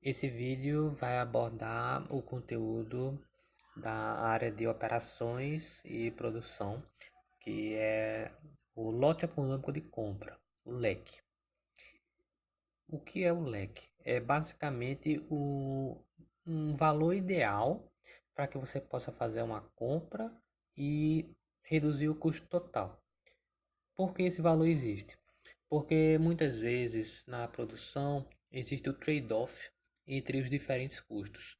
Esse vídeo vai abordar o conteúdo da área de operações e produção, que é o lote econômico de compra, o leque. O que é o leque? É basicamente o, um valor ideal para que você possa fazer uma compra e reduzir o custo total. Por que esse valor existe? Porque muitas vezes na produção existe o trade-off entre os diferentes custos.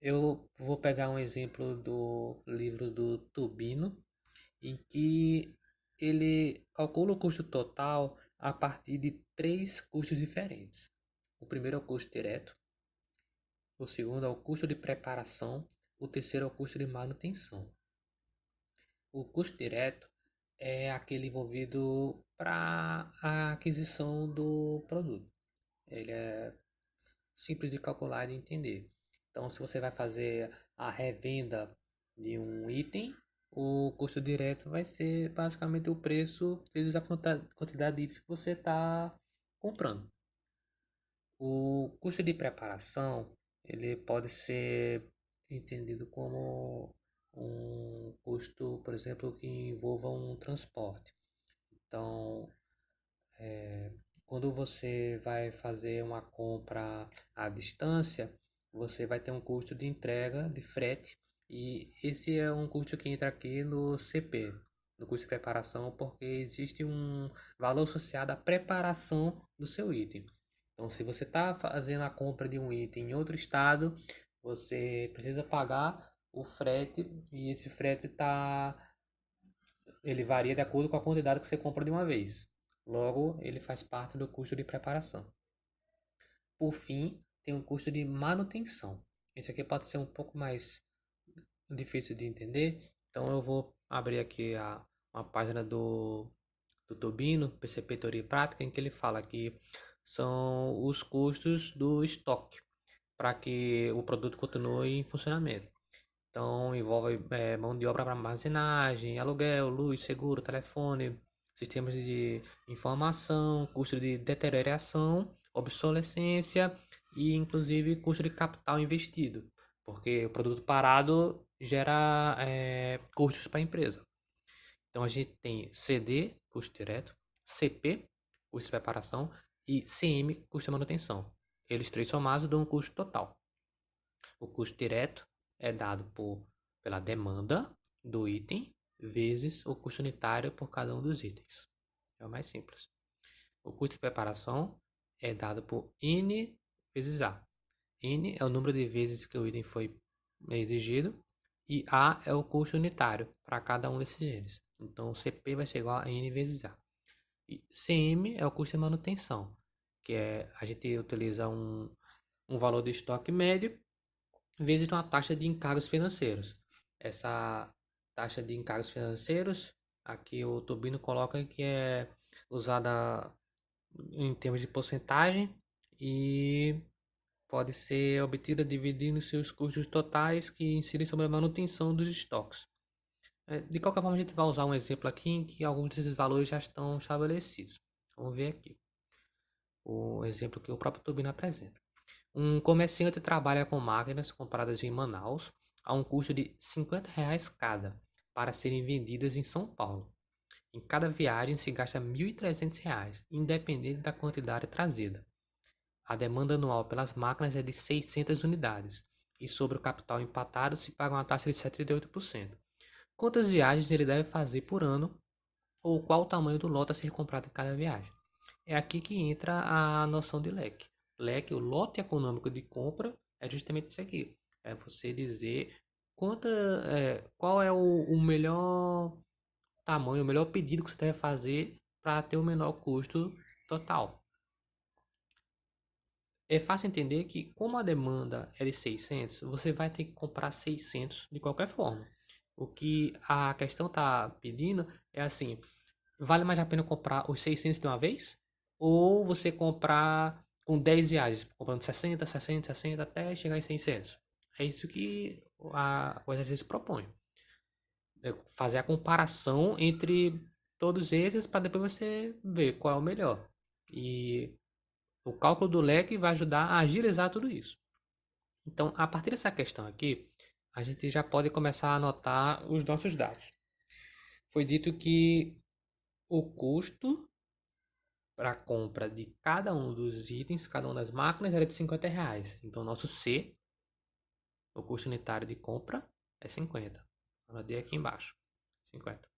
Eu vou pegar um exemplo do livro do Tubino, em que ele calcula o custo total a partir de três custos diferentes. O primeiro é o custo direto, o segundo é o custo de preparação, o terceiro é o custo de manutenção. O custo direto é aquele envolvido para a aquisição do produto. Ele é simples de calcular e de entender. Então, se você vai fazer a revenda de um item, o custo direto vai ser basicamente o preço vezes a quantidade de itens que você está comprando. O custo de preparação ele pode ser entendido como um custo, por exemplo, que envolva um transporte. Então, é, quando você vai fazer uma compra à distância, você vai ter um custo de entrega de frete e esse é um custo que entra aqui no CP, no custo de preparação, porque existe um valor associado à preparação do seu item. Então, se você está fazendo a compra de um item em outro estado, você precisa pagar o frete e esse frete tá ele varia de acordo com a quantidade que você compra de uma vez. Logo, ele faz parte do custo de preparação. Por fim, tem o custo de manutenção. Esse aqui pode ser um pouco mais difícil de entender, então eu vou abrir aqui a, uma página do, do Tobino, PCP Teoria e Prática, em que ele fala que são os custos do estoque para que o produto continue em funcionamento. Então envolve é, mão de obra para armazenagem, aluguel, luz, seguro, telefone, sistemas de informação, custo de deterioração, obsolescência e inclusive custo de capital investido, porque o produto parado gera é, custos para a empresa. Então a gente tem CD, custo direto, CP, custo de preparação, e CM, custo de manutenção. Eles três somados dão um custo total. O custo direto é dado por, pela demanda do item vezes o custo unitário por cada um dos itens. É o mais simples. O custo de preparação é dado por n vezes a. n é o número de vezes que o item foi exigido e a é o custo unitário para cada um desses itens. Então o CP vai ser igual a n vezes a. E CM é o custo de manutenção, que é a gente utiliza um, um valor de estoque médio vezes uma taxa de encargos financeiros. Essa taxa de encargos financeiros. Aqui o Tobino coloca que é usada em termos de porcentagem e pode ser obtida dividindo seus custos totais que incidem sobre a manutenção dos estoques. É, de qualquer forma, a gente vai usar um exemplo aqui em que alguns desses valores já estão estabelecidos. Vamos ver aqui o exemplo que o próprio Turbino apresenta. Um comerciante trabalha com máquinas compradas em Manaus a um custo de R$ reais cada para serem vendidas em São Paulo. Em cada viagem se gasta R$ 1.300, independente da quantidade trazida. A demanda anual pelas máquinas é de 600 unidades, e sobre o capital empatado se paga uma taxa de 78%. Quantas viagens ele deve fazer por ano ou qual o tamanho do lote a ser comprado em cada viagem? É aqui que entra a noção de leque. Leque, o lote econômico de compra, é justamente isso aqui. É você dizer Conta é, qual é o, o, melhor tamanho, o melhor pedido que você deve fazer para ter o menor custo total. É fácil entender que, como a demanda é de 600, você vai ter que comprar 600 de qualquer forma. O que a questão está pedindo é assim: vale mais a pena comprar os 600 de uma vez? Ou você comprar com 10 viagens, comprando 60, 60, 60 até chegar em 600? É isso que a, o exercício propõe. É, fazer a comparação entre todos esses para depois você ver qual é o melhor. E o cálculo do leque vai ajudar a agilizar tudo isso. Então, a partir dessa questão aqui, a gente já pode começar a anotar os nossos dados. Foi dito que o custo para a compra de cada um dos itens, cada uma das máquinas, era de 50 reais. Então, nosso C o custo unitário de compra é 50. Anotei aqui embaixo. 50.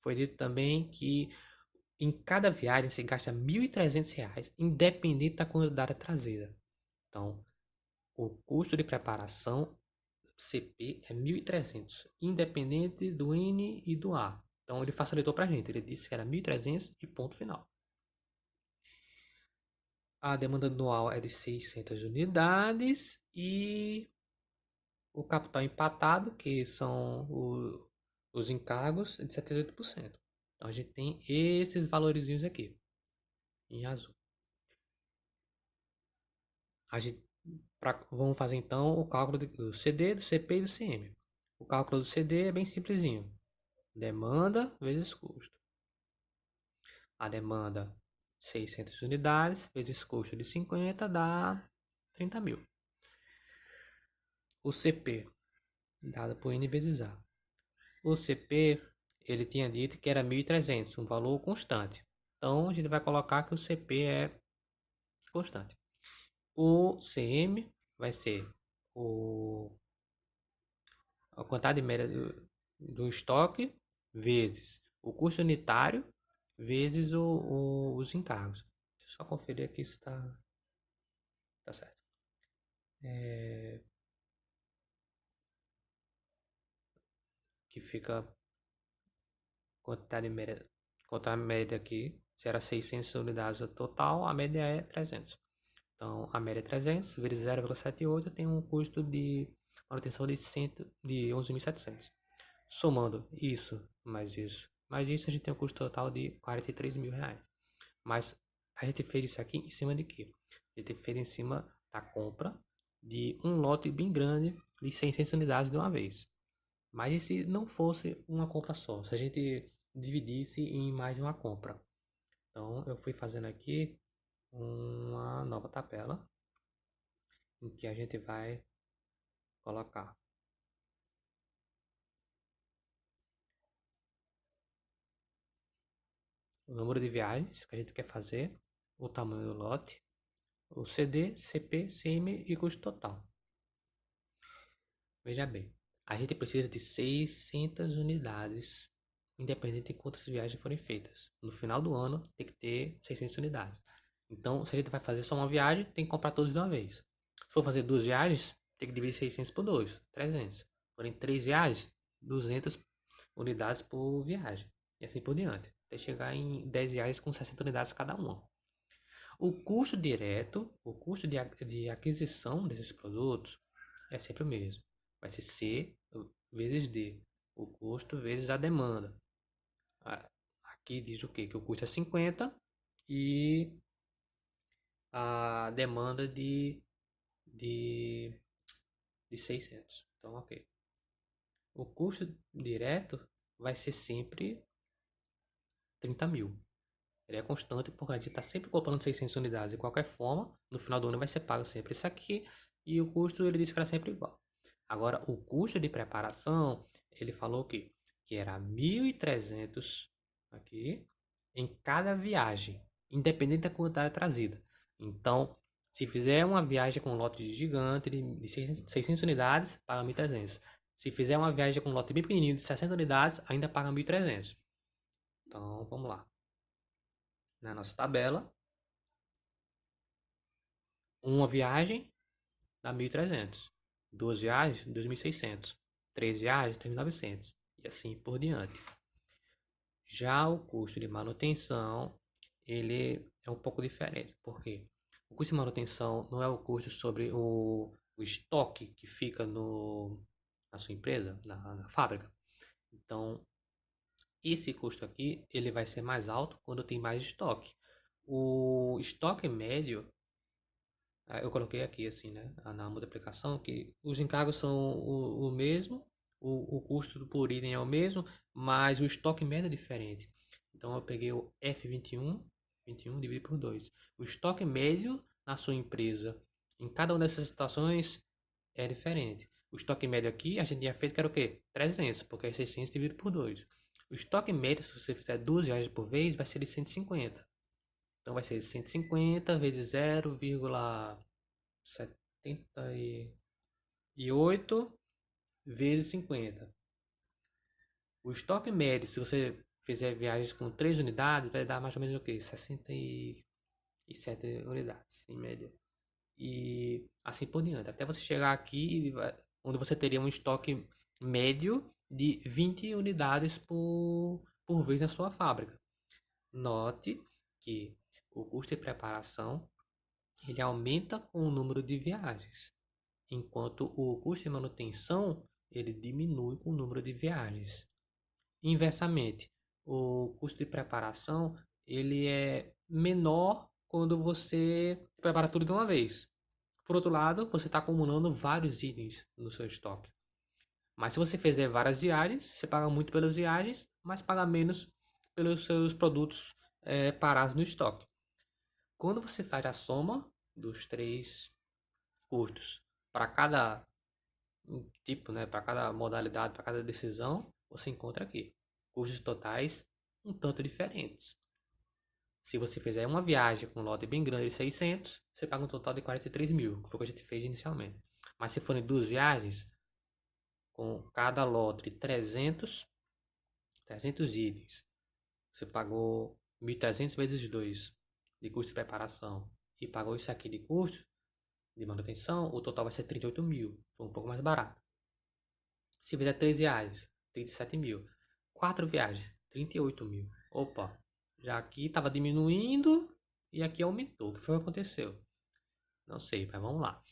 Foi dito também que em cada viagem se gasta R$ 1.300, independente da quantidade trazida. Então, o custo de preparação CP é 1.300, independente do N e do A. Então, ele facilitou para a gente. Ele disse que era 1.300 e ponto final. A demanda anual é de 600 unidades e o capital empatado, que são o, os encargos, é de 78%. Então a gente tem esses valorizinhos aqui, em azul. A gente, pra, vamos fazer então o cálculo do CD, do CP e do CM. O cálculo do CD é bem simplesinho. Demanda vezes custo. A demanda 600 unidades vezes custo de 50 dá 30 mil o CP, dado por N vezes A. O CP, ele tinha dito que era 1.300, um valor constante. Então, a gente vai colocar que o CP é constante. O CM vai ser o, a quantidade média do, do estoque vezes o custo unitário vezes o, o, os encargos. Deixa eu só conferir aqui se está tá certo. É, que fica quantidade média, quantidade média aqui, se era 600 unidades total, a média é 300. Então, a média é 300 vezes 0,78 tem um custo de manutenção de, 100, de 11.700. Somando isso, mais isso, mais isso, a gente tem um custo total de 43 mil reais. Mas a gente fez isso aqui em cima de quê? A gente fez em cima da compra de um lote bem grande de 600 unidades de uma vez. Mas e se não fosse uma compra só? Se a gente dividisse em mais de uma compra. Então eu fui fazendo aqui uma nova tabela em que a gente vai colocar o número de viagens que a gente quer fazer, o tamanho do lote, o CD, CP, CM e custo total. Veja bem, a gente precisa de 600 unidades, independente de quantas viagens forem feitas. No final do ano tem que ter 600 unidades. Então, se a gente vai fazer só uma viagem, tem que comprar todos de uma vez. Se for fazer duas viagens, tem que dividir 600 por 2, 300. Forem três viagens, 200 unidades por viagem. E assim por diante. Até chegar em 10 viagens com 60 unidades cada uma. O custo direto, o custo de, de aquisição desses produtos é sempre o mesmo vai ser C uh, vezes D, o custo vezes a demanda. Aqui diz o quê? Que o custo é 50 e a demanda de, de, de 600. Então, ok. O custo direto vai ser sempre 30 mil. Ele é constante porque a gente está sempre comprando 600 unidades de qualquer forma. No final do ano vai ser pago sempre isso aqui. E o custo ele diz que era sempre igual. Agora, o custo de preparação, ele falou que, que era 1.300 aqui em cada viagem, independente da quantidade trazida. Então, se fizer uma viagem com lote gigante de 600 unidades, paga 1.300. Se fizer uma viagem com lote bem pequenininho de 60 unidades, ainda paga 1.300. Então, vamos lá. Na nossa tabela, uma viagem dá 1.300. 2 reais, 2.600, 3 reais, 3.900 e assim por diante. Já o custo de manutenção, ele é um pouco diferente, porque o custo de manutenção não é o custo sobre o, o estoque que fica no, na sua empresa, na, na fábrica. Então, esse custo aqui, ele vai ser mais alto quando tem mais estoque. O estoque médio ah, eu coloquei aqui assim, né, na multiplicação, que os encargos são o, o mesmo, o, o custo por item é o mesmo, mas o estoque médio é diferente. Então eu peguei o F21, 21 dividido por 2. O estoque médio na sua empresa, em cada uma dessas situações, é diferente. O estoque médio aqui, a gente tinha feito que era o quê? 300, porque é 600 dividido por 2. O estoque médio, se você fizer 12 reais por vez, vai ser de 150. Então vai ser 150 vezes 0,78 vezes 50. O estoque médio, se você fizer viagens com 3 unidades, vai dar mais ou menos o que? 67 unidades em média. E assim por diante, até você chegar aqui onde você teria um estoque médio de 20 unidades por, por vez na sua fábrica. Note que o custo de preparação ele aumenta com o número de viagens, enquanto o custo de manutenção ele diminui com o número de viagens. Inversamente, o custo de preparação ele é menor quando você prepara tudo de uma vez. Por outro lado, você está acumulando vários itens no seu estoque. Mas se você fizer várias viagens, você paga muito pelas viagens, mas paga menos pelos seus produtos é, parados no estoque. Quando você faz a soma dos três custos para cada hum, tipo, né, para cada modalidade, para cada decisão, você encontra aqui custos totais um tanto diferentes. Se você fizer uma viagem com um lote bem grande de 600, você paga um total de 43 mil, que foi o que a gente fez inicialmente. Mas se forem duas viagens, com cada lote de 300, 300 itens, você pagou 1.300 vezes 2, de custo de preparação e pagou isso aqui de custo de manutenção, o total vai ser 38 mil. Foi um pouco mais barato. Se fizer 3 viagens, 37 mil. 4 viagens, 38 mil. Opa, já aqui estava diminuindo e aqui aumentou. O que foi que aconteceu? Não sei, mas vamos lá.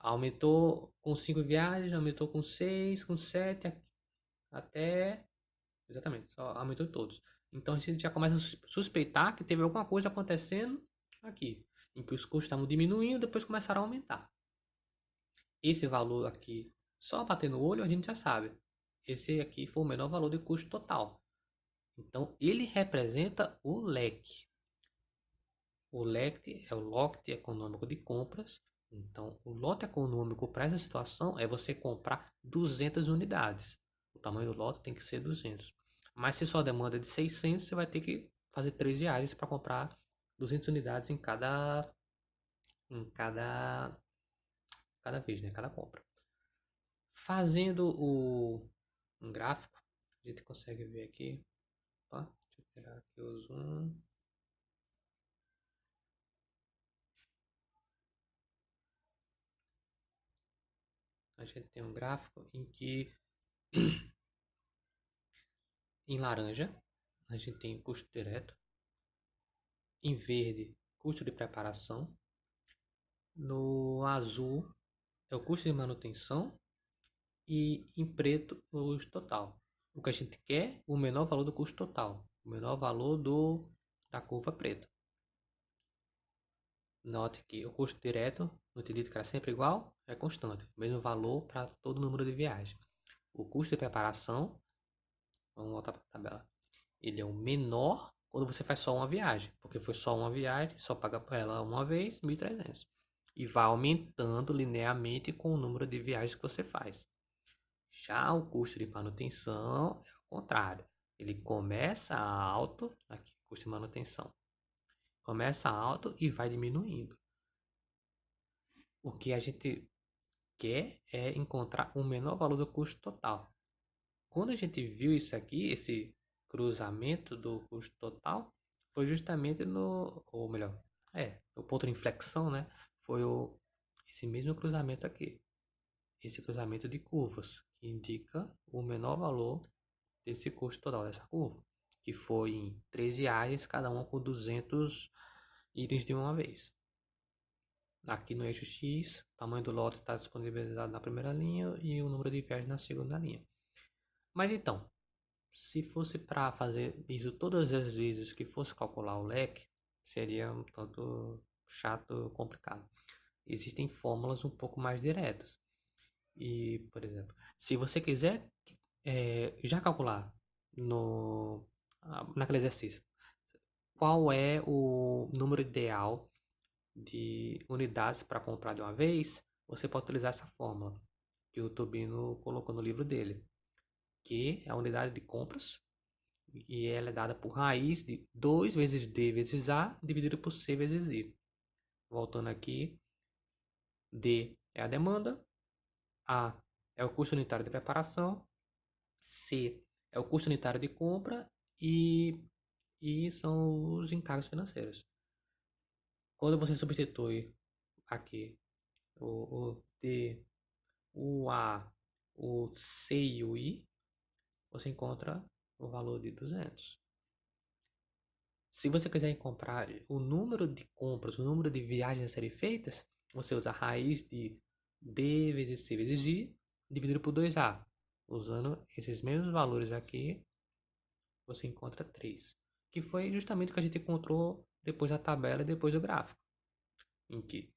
Aumentou com 5 viagens, aumentou com 6, com 7, até. Exatamente, só aumentou todos. Então a gente já começa a suspeitar que teve alguma coisa acontecendo aqui, em que os custos estavam diminuindo, depois começaram a aumentar. Esse valor aqui, só bater no olho, a gente já sabe. Esse aqui foi o menor valor de custo total. Então ele representa o leque. O leque é o lote econômico de compras. Então o lote econômico para essa situação é você comprar 200 unidades. O tamanho do lote tem que ser 200. Mas se sua demanda é de 600, você vai ter que fazer 3 diárias para comprar 200 unidades em cada em cada cada vez, né, cada compra. Fazendo o um gráfico, a gente consegue ver aqui, Opa, deixa eu tirar aqui o zoom. A gente tem um gráfico em que Em laranja, a gente tem o custo direto. Em verde, custo de preparação. No azul, é o custo de manutenção. E em preto, o custo total. O que a gente quer, o menor valor do custo total. O menor valor do, da curva preta. Note que o custo direto, no entendido que era sempre igual, é constante, mesmo valor para todo o número de viagens. O custo de preparação Vamos voltar para a tabela. Ele é o menor quando você faz só uma viagem, porque foi só uma viagem, só paga para ela uma vez, 1.300. E vai aumentando linearmente com o número de viagens que você faz. Já o custo de manutenção é o contrário. Ele começa alto, aqui, custo de manutenção. Começa alto e vai diminuindo. O que a gente quer é encontrar o menor valor do custo total. Quando a gente viu isso aqui, esse cruzamento do custo total, foi justamente no, ou melhor, é, o ponto de inflexão, né? Foi o, esse mesmo cruzamento aqui, esse cruzamento de curvas, que indica o menor valor desse custo total dessa curva, que foi em 13 reais, cada uma com 200 itens de uma vez. Aqui no eixo X, o tamanho do lote está disponibilizado na primeira linha e o número de viagens na segunda linha. Mas então, se fosse para fazer isso todas as vezes que fosse calcular o leque, seria um tanto chato, complicado. Existem fórmulas um pouco mais diretas. E, por exemplo, se você quiser é, já calcular no, naquele exercício qual é o número ideal de unidades para comprar de uma vez, você pode utilizar essa fórmula que o Tobino colocou no livro dele que é a unidade de compras, e ela é dada por raiz de 2 vezes D vezes A, dividido por C vezes I. Voltando aqui, D é a demanda, A é o custo unitário de preparação, C é o custo unitário de compra e, e são os encargos financeiros. Quando você substitui aqui o, o D, o A, o C e o I, você encontra o valor de 200. Se você quiser comprar o número de compras, o número de viagens a serem feitas, você usa a raiz de D vezes C vezes I, dividido por 2A. Usando esses mesmos valores aqui, você encontra 3. Que foi justamente o que a gente encontrou depois da tabela e depois do gráfico. Em que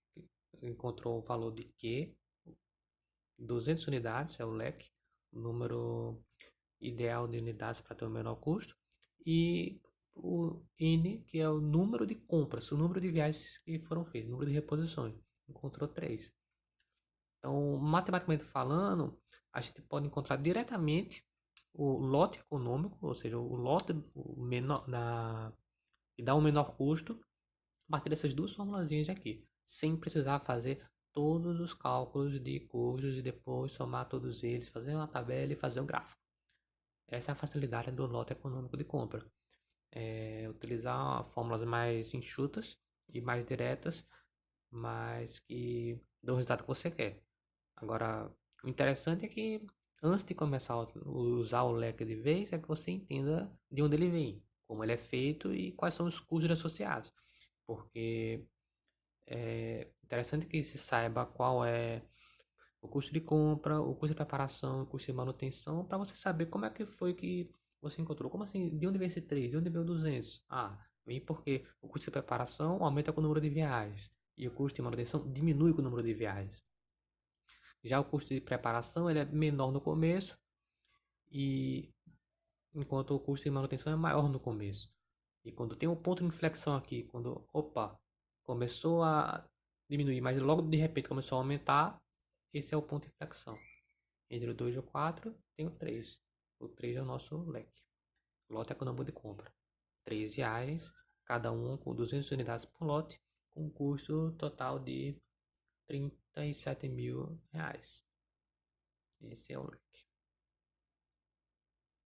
encontrou o valor de Q, 200 unidades, é o leque, o número ideal de unidades para ter o menor custo, e o N, que é o número de compras, o número de viagens que foram feitas, o número de reposições. Encontrou três. Então, matematicamente falando, a gente pode encontrar diretamente o lote econômico, ou seja, o lote menor, da, que dá o um menor custo, a partir dessas duas formulazinhas aqui, sem precisar fazer todos os cálculos de custos e depois somar todos eles, fazer uma tabela e fazer um gráfico. Essa é a facilidade do lote econômico de compra. É utilizar fórmulas mais enxutas e mais diretas, mas que dão o resultado que você quer. Agora, o interessante é que antes de começar a usar o leque de vez, é que você entenda de onde ele vem, como ele é feito e quais são os custos associados. Porque é interessante que se saiba qual é o custo de compra, o custo de preparação, o custo de manutenção, para você saber como é que foi que você encontrou. Como assim? De onde veio esse 3? De onde veio 200? Ah, vem porque o custo de preparação aumenta com o número de viagens e o custo de manutenção diminui com o número de viagens. Já o custo de preparação ele é menor no começo e enquanto o custo de manutenção é maior no começo. E quando tem um ponto de inflexão aqui, quando opa, começou a diminuir, mas logo de repente começou a aumentar, esse é o ponto de inflexão. Entre o 2 e o 4 tem o 3. O 3 é o nosso leque. Lote é o número de compra. 3 viagens, cada um com 200 unidades por lote, com um custo total de R$ 37 mil. Reais. Esse é o leque.